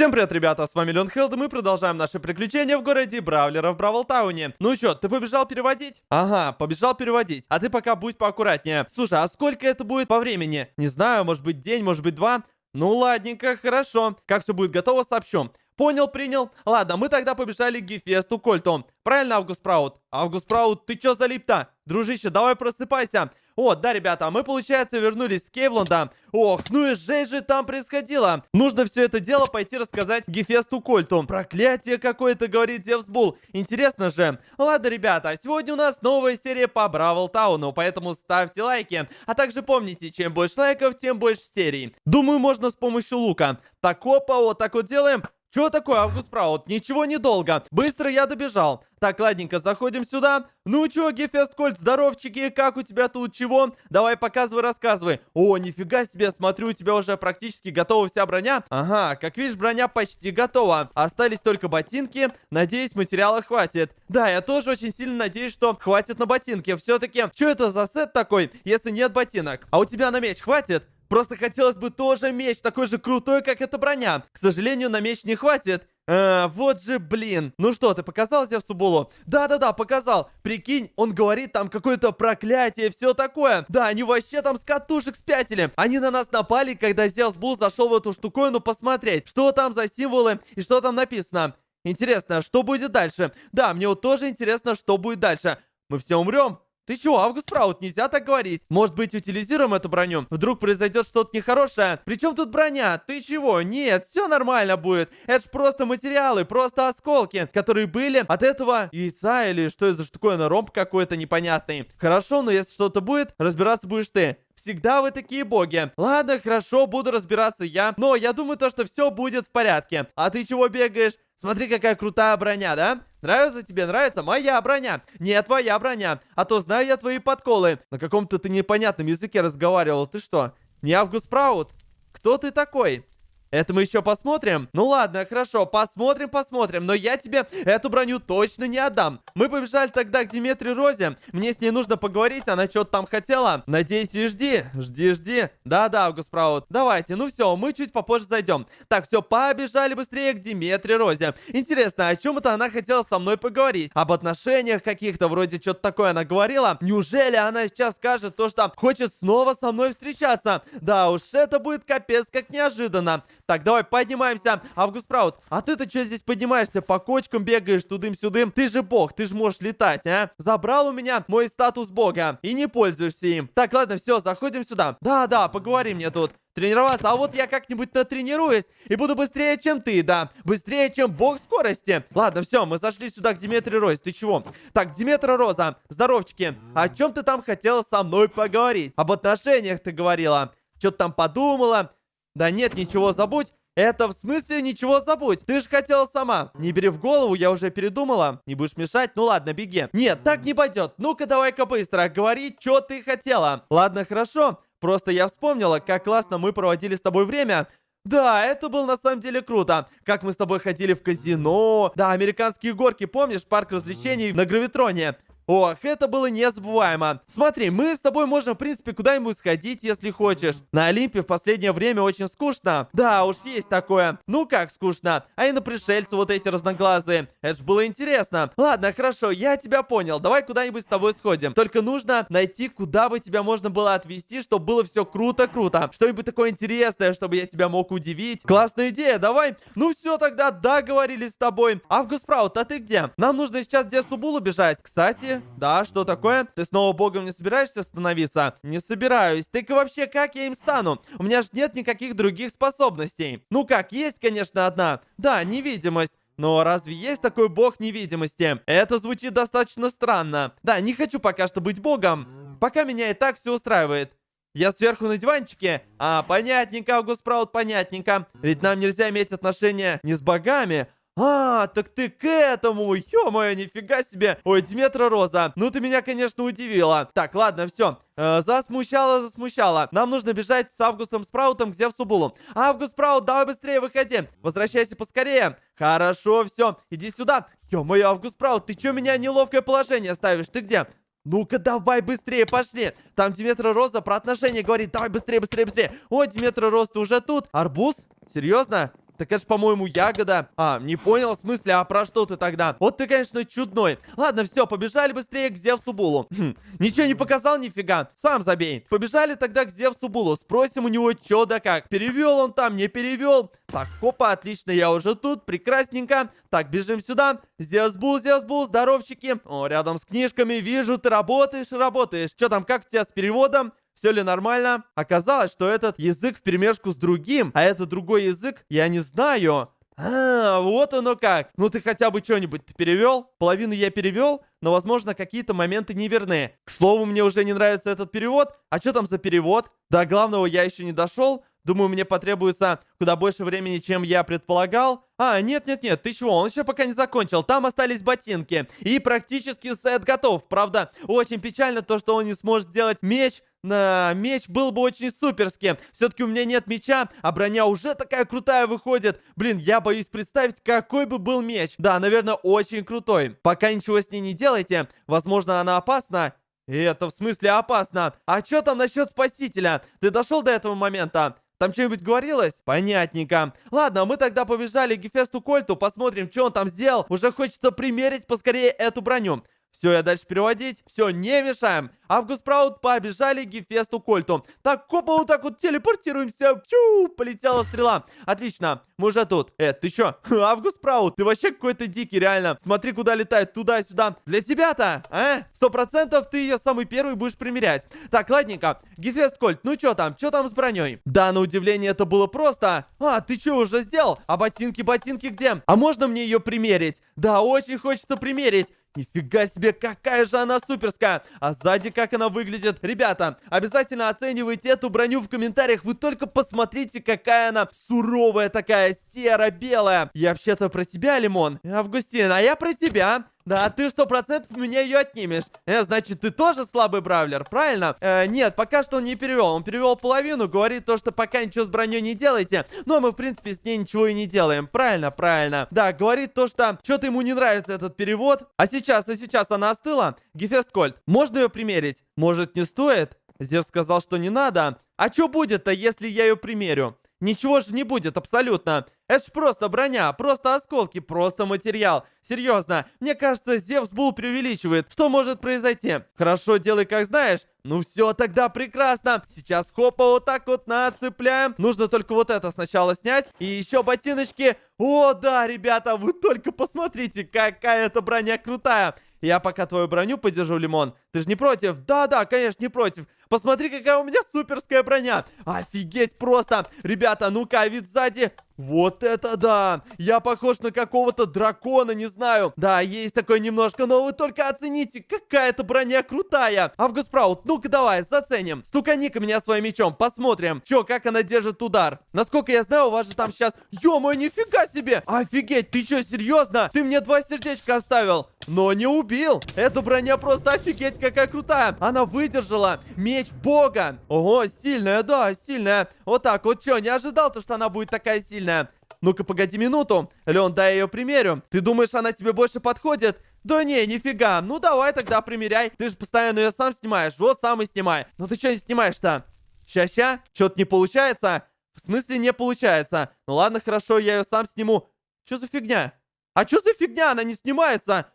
Всем привет, ребята, с вами Леон Хелд, и мы продолжаем наши приключения в городе Бравлера в Бравлтауне. Ну чё, ты побежал переводить? Ага, побежал переводить, а ты пока будь поаккуратнее. Слушай, а сколько это будет по времени? Не знаю, может быть день, может быть два? Ну ладненько, хорошо. Как все будет готово, сообщу. Понял, принял. Ладно, мы тогда побежали к Гефесту Кольту. Правильно, Август Праут? Август Праут, ты чё залип-то? Дружище, давай просыпайся. О, да, ребята, а мы, получается, вернулись с Кейвланда. Ох, ну и жесть же там происходило. Нужно все это дело пойти рассказать Гефесту Кольту. Проклятие какое-то, говорит Зевсбул. Интересно же. Ладно, ребята, а сегодня у нас новая серия по Бравл Тауну, поэтому ставьте лайки. А также помните, чем больше лайков, тем больше серий. Думаю, можно с помощью лука. Так, опа, вот так вот делаем. Что такое, Август Праут? Ничего недолго. Быстро я добежал. Так, ладненько, заходим сюда. Ну чё, Гефест Кольт, здоровчики, как у тебя тут чего? Давай, показывай, рассказывай. О, нифига себе, смотрю, у тебя уже практически готова вся броня. Ага, как видишь, броня почти готова. Остались только ботинки. Надеюсь, материала хватит. Да, я тоже очень сильно надеюсь, что хватит на ботинки. все таки что это за сет такой, если нет ботинок? А у тебя на меч хватит? Просто хотелось бы тоже меч, такой же крутой, как эта броня. К сожалению, на меч не хватит. А, вот же, блин. Ну что, ты показал себе в Субулу? Да-да-да, показал. Прикинь, он говорит там какое-то проклятие, все такое. Да, они вообще там с катушек спятили. Они на нас напали, когда Зевс Бул зашел в эту штуковину посмотреть, что там за символы и что там написано. Интересно, что будет дальше? Да, мне вот тоже интересно, что будет дальше. Мы все умрем? Ты чего, Август Праут, нельзя так говорить. Может быть, утилизируем эту броню? Вдруг произойдет что-то нехорошее? Причем тут броня? Ты чего? Нет, все нормально будет. Это ж просто материалы, просто осколки, которые были от этого яйца или что это за штуковина, ромб какой-то непонятный. Хорошо, но если что-то будет, разбираться будешь ты. Всегда вы такие боги. Ладно, хорошо, буду разбираться я. Но я думаю то, что все будет в порядке. А ты чего бегаешь? Смотри, какая крутая броня, да? Нравится тебе, нравится моя броня? Не твоя броня, а то знаю я твои подколы. На каком-то ты непонятном языке разговаривал, ты что? Не Август Праут? Кто ты такой? Это мы еще посмотрим? Ну ладно, хорошо, посмотрим, посмотрим. Но я тебе эту броню точно не отдам. Мы побежали тогда к Диметре Розе. Мне с ней нужно поговорить, она что-то там хотела. Надеюсь, и жди, жди, жди. Да-да, Госпраут. Давайте, ну все, мы чуть попозже зайдем. Так, все, побежали быстрее к Диметре Розе. Интересно, о чем это она хотела со мной поговорить? Об отношениях каких-то, вроде что-то такое она говорила. Неужели она сейчас скажет то, что хочет снова со мной встречаться? Да уж, это будет капец как неожиданно. Так, давай, поднимаемся. Август Праут, а ты-то что здесь поднимаешься? По кочкам бегаешь тудым-сюдым? Ты же бог, ты же можешь летать, а? Забрал у меня мой статус бога и не пользуешься им. Так, ладно, все, заходим сюда. Да-да, поговори мне тут тренироваться. А вот я как-нибудь натренируюсь и буду быстрее, чем ты, да. Быстрее, чем бог скорости. Ладно, все, мы зашли сюда к Диметре Ройс. Ты чего? Так, Диметра Роза, здоровчики. О чем ты там хотела со мной поговорить? Об отношениях ты говорила. Что-то там подумала. Да нет, ничего забудь. Это в смысле ничего забудь? Ты же хотела сама. Не бери в голову, я уже передумала. Не будешь мешать? Ну ладно, беги. Нет, так не пойдет. Ну-ка давай-ка быстро, говори, что ты хотела. Ладно, хорошо. Просто я вспомнила, как классно мы проводили с тобой время. Да, это было на самом деле круто. Как мы с тобой ходили в казино. Да, американские горки, помнишь, парк развлечений на гравитроне. Ох, это было незабываемо. Смотри, мы с тобой можем, в принципе, куда-нибудь сходить, если хочешь. На Олимпе в последнее время очень скучно. Да, уж есть такое. Ну как скучно. А и на пришельцы вот эти разноглазые. Это ж было интересно. Ладно, хорошо, я тебя понял. Давай куда-нибудь с тобой сходим. Только нужно найти, куда бы тебя можно было отвезти, чтобы было все круто-круто. Что-нибудь такое интересное, чтобы я тебя мог удивить. Классная идея, давай. Ну все тогда, договорились с тобой. Август Праут, а ты где? Нам нужно сейчас в Десубулу бежать. Кстати, Господи, да, что такое? Ты снова богом не собираешься становиться? Не собираюсь. Так и вообще, как я им стану? У меня же нет никаких других способностей. Ну как, есть, конечно, одна. Да, невидимость. Но разве есть такой бог невидимости? Это звучит достаточно странно. Да, не хочу пока что быть богом. Пока меня и так все устраивает. Я сверху на диванчике? А, понятненько, а, Гуспраут, понятненько. Ведь нам нельзя иметь отношения не с богами, а, так ты к этому! Ё-моё, нифига себе! Ой, Диметра Роза, ну ты меня, конечно, удивила. Так, ладно, все. Э, засмущала, засмущала. Нам нужно бежать с Августом Спраутом к Зевсу Булу. Август Спраут, давай быстрее выходи. Возвращайся поскорее. Хорошо, все. Иди сюда. Ё-моё, Август Спраут, ты чё меня неловкое положение ставишь? Ты где? Ну-ка, давай быстрее, пошли. Там Диметра Роза про отношения говорит. Давай быстрее, быстрее, быстрее. О, Диметра Роза, ты уже тут. Арбуз? Серьезно? Так это ж, по-моему, ягода. А, не понял, в смысле, а про что ты тогда? Вот ты, конечно, чудной. Ладно, все, побежали быстрее к Зевсу Булу. Хм, ничего не показал нифига. Сам забей. Побежали тогда к Зевсу Булу. Спросим у него, что да как. Перевел он там, не перевел. Так, хопа, отлично, я уже тут, прекрасненько. Так, бежим сюда. Зевс Бул, Зевс Бул, здоровчики. О, рядом с книжками, вижу, ты работаешь, работаешь. Что там, как у тебя с переводом? все ли нормально. Оказалось, что этот язык в перемешку с другим, а это другой язык, я не знаю. А, вот оно как. Ну ты хотя бы что-нибудь перевел? Половину я перевел, но, возможно, какие-то моменты неверные. К слову, мне уже не нравится этот перевод. А что там за перевод? До главного я еще не дошел. Думаю, мне потребуется куда больше времени, чем я предполагал. А, нет-нет-нет, ты чего, он еще пока не закончил. Там остались ботинки. И практически сет готов. Правда, очень печально то, что он не сможет сделать меч, на меч был бы очень суперски. Все-таки у меня нет меча, а броня уже такая крутая выходит. Блин, я боюсь представить, какой бы был меч. Да, наверное, очень крутой. Пока ничего с ней не делайте. Возможно, она опасна. И это в смысле опасно. А что там насчет спасителя? Ты дошел до этого момента? Там что-нибудь говорилось? Понятненько. Ладно, мы тогда побежали к Гефесту Кольту, посмотрим, что он там сделал. Уже хочется примерить поскорее эту броню. Все, я дальше переводить. Все, не мешаем. Август Праут побежали к Гефесту Кольту. Так, копа, вот так вот телепортируемся. Чу, полетела стрела. Отлично, мы уже тут. Э, ты чё? Август Праут, ты вообще какой-то дикий, реально. Смотри, куда летает, туда-сюда. Для тебя-то, Э, Сто процентов ты ее самый первый будешь примерять. Так, ладненько. Гефест Кольт, ну чё там? Чё там с броней? Да, на удивление, это было просто. А, ты чё уже сделал? А ботинки, ботинки где? А можно мне ее примерить? Да, очень хочется примерить. Нифига себе, какая же она суперская! А сзади как она выглядит. Ребята, обязательно оценивайте эту броню в комментариях. Вы только посмотрите, какая она суровая такая, серо-белая. Я вообще-то про тебя, Лимон. Августин, а я про тебя. Да, а ты сто процентов меня ее отнимешь. Э, значит, ты тоже слабый бравлер, правильно? Э, нет, пока что он не перевел. Он перевел половину, говорит то, что пока ничего с броней не делайте. Но мы, в принципе, с ней ничего и не делаем. Правильно, правильно. Да, говорит то, что что-то ему не нравится этот перевод. А сейчас, а сейчас она остыла. Гефест Кольт, можно ее примерить? Может, не стоит? Зев сказал, что не надо. А что будет-то, если я ее примерю? Ничего же не будет абсолютно. Это ж просто броня, просто осколки, просто материал. Серьезно, мне кажется, Зевс Бул преувеличивает. Что может произойти? Хорошо, делай как знаешь. Ну все, тогда прекрасно. Сейчас хопа вот так вот нацепляем. Нужно только вот это сначала снять. И еще ботиночки. О, да, ребята, вы только посмотрите, какая эта броня крутая. Я пока твою броню подержу, Лимон. Ты же не против? Да-да, конечно, не против. Посмотри, какая у меня суперская броня. Офигеть просто. Ребята, ну-ка, а вид сзади. Вот это да! Я похож на какого-то дракона, не знаю. Да, есть такой немножко, но вы только оцените, какая-то броня крутая. Август ну-ка давай, заценим. Стукани-ка меня своим мечом, посмотрим. Чё, как она держит удар? Насколько я знаю, у вас же там сейчас... Ё-моё, нифига себе! Офигеть, ты чё, серьезно? Ты мне два сердечка оставил, но не убил. Эта броня просто офигеть, какая крутая. Она выдержала меч меч бога. Ого, сильная, да, сильная. Вот так вот, что, не ожидал то, что она будет такая сильная? Ну-ка, погоди минуту. Лен, дай ее примерю. Ты думаешь, она тебе больше подходит? Да не, нифига. Ну давай тогда примеряй. Ты же постоянно ее сам снимаешь. Вот сам и снимай. Ну ты что не снимаешь-то? Ща-ща? Что-то не получается? В смысле не получается? Ну ладно, хорошо, я ее сам сниму. Что за фигня? А что за фигня? Она не снимается.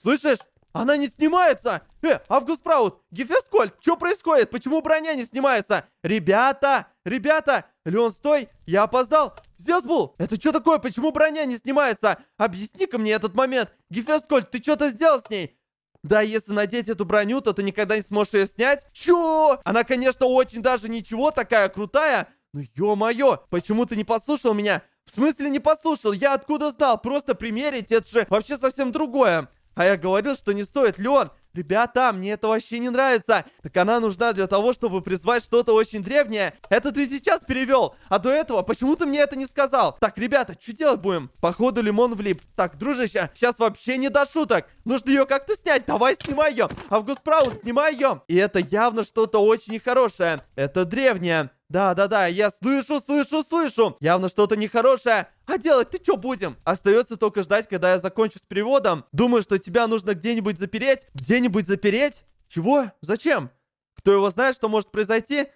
Слышишь? Она не снимается. Э, Август Праут, Гефесткольд, что происходит? Почему броня не снимается? Ребята, ребята, Леон, стой, я опоздал. Зесбул, это что такое? Почему броня не снимается? Объясни-ка мне этот момент. Гефесткольд, ты что-то сделал с ней? Да, если надеть эту броню, то ты никогда не сможешь ее снять. Чё? Она, конечно, очень даже ничего такая крутая. но ё-моё, почему ты не послушал меня? В смысле не послушал? Я откуда знал? Просто примерить, это же вообще совсем другое. А я говорил, что не стоит, Леон. Ребята, мне это вообще не нравится. Так она нужна для того, чтобы призвать что-то очень древнее. Это ты сейчас перевел. А до этого почему ты мне это не сказал? Так, ребята, что делать будем? Походу, лимон влип. Так, дружище, сейчас вообще не до шуток. Нужно ее как-то снять. Давай, снимай ее. Август Праун, снимай ее. И это явно что-то очень хорошее. Это древнее. Да-да-да, я слышу, слышу, слышу. Явно что-то нехорошее. А делать-то что будем? Остается только ждать, когда я закончу с переводом. Думаю, что тебя нужно где-нибудь запереть. Где-нибудь запереть? Чего? Зачем? Кто его знает, что может произойти?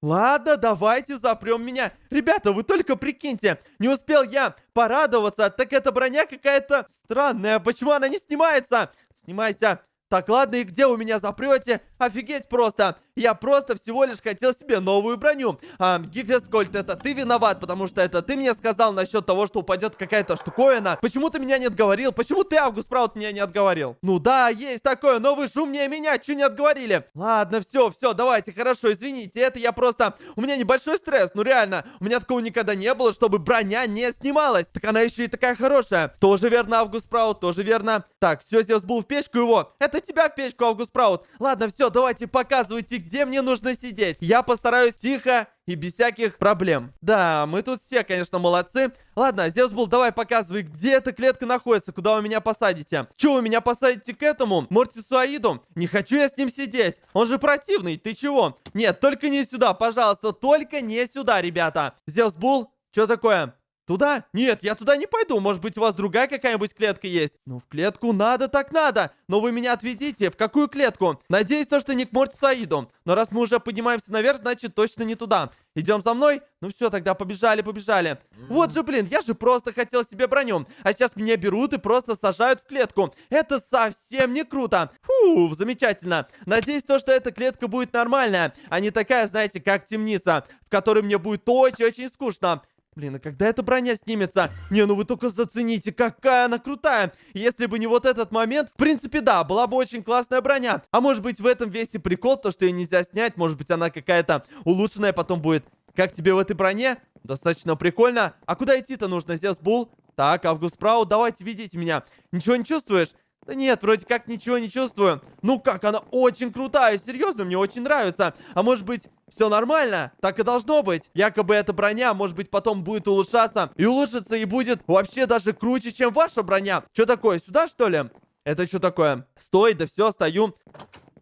Ладно, давайте запрем меня. Ребята, вы только прикиньте, не успел я порадоваться, так эта броня какая-то странная. Почему она не снимается? Снимайся. Так, ладно, и где у меня запрете? Офигеть просто. Я просто всего лишь хотел себе новую броню. А, Гефест Гольд, это ты виноват, потому что это ты мне сказал насчет того, что упадет какая-то штуковина. Почему ты меня не отговорил? Почему ты, Август Праут, меня не отговорил? Ну да, есть такое, но вы же меня, чего не отговорили? Ладно, все, все, давайте, хорошо, извините, это я просто... У меня небольшой стресс, ну реально, у меня такого никогда не было, чтобы броня не снималась. Так она еще и такая хорошая. Тоже верно, Август Праут, тоже верно. Так, все, Зевс был в печку его. Это тебя в печку, Август Праут. Ладно, все, давайте, показывайте где мне нужно сидеть. Я постараюсь тихо и без всяких проблем. Да, мы тут все, конечно, молодцы. Ладно, Зевсбул, давай показывай, где эта клетка находится, куда вы меня посадите. Че, вы меня посадите к этому, Мортисуаиду? Не хочу я с ним сидеть, он же противный, ты чего? Нет, только не сюда, пожалуйста, только не сюда, ребята. Зевсбул, что такое? Туда? Нет, я туда не пойду. Может быть, у вас другая какая-нибудь клетка есть? Ну, в клетку надо так надо. Но вы меня отведите. В какую клетку? Надеюсь, то, что не к Морти Саиду. Но раз мы уже поднимаемся наверх, значит, точно не туда. Идем за мной? Ну все, тогда побежали, побежали. Вот же, блин, я же просто хотел себе броню. А сейчас меня берут и просто сажают в клетку. Это совсем не круто. Фу, замечательно. Надеюсь, то, что эта клетка будет нормальная, а не такая, знаете, как темница, в которой мне будет очень-очень скучно. Блин, а когда эта броня снимется? Не, ну вы только зацените, какая она крутая. Если бы не вот этот момент, в принципе, да, была бы очень классная броня. А может быть в этом весь и прикол, то что ее нельзя снять. Может быть она какая-то улучшенная потом будет. Как тебе в этой броне? Достаточно прикольно. А куда идти-то нужно? Здесь бул. Так, Август Прау, давайте видеть меня. Ничего не чувствуешь? Да нет, вроде как ничего не чувствую. Ну как, она очень крутая, серьезно, мне очень нравится. А может быть, все нормально, так и должно быть. Якобы эта броня, может быть, потом будет улучшаться. И улучшится, и будет вообще даже круче, чем ваша броня. Что такое, сюда, что ли? Это что такое? Стой, да все, стою.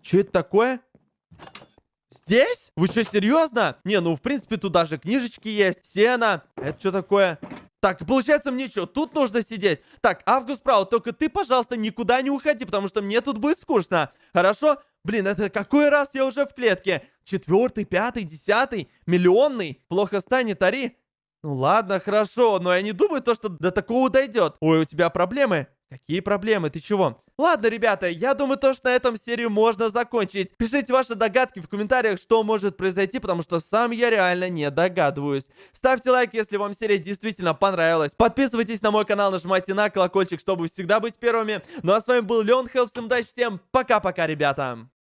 Что это такое? Здесь? Вы что, серьезно? Не, ну, в принципе, тут даже книжечки есть. Сена. Это что такое? Так, получается, мне что, тут нужно сидеть? Так, Август Право, только ты, пожалуйста, никуда не уходи, потому что мне тут будет скучно. Хорошо? Блин, это какой раз я уже в клетке? Четвертый, пятый, десятый, миллионный. Плохо станет, Ари. Ну ладно, хорошо, но я не думаю то, что до такого дойдет. Ой, у тебя проблемы? Какие проблемы? Ты чего? Ладно, ребята, я думаю, то, что на этом серию можно закончить. Пишите ваши догадки в комментариях, что может произойти, потому что сам я реально не догадываюсь. Ставьте лайк, если вам серия действительно понравилась. Подписывайтесь на мой канал, нажимайте на колокольчик, чтобы всегда быть первыми. Ну а с вами был Леон Хелл, всем удачи, всем пока-пока, ребята.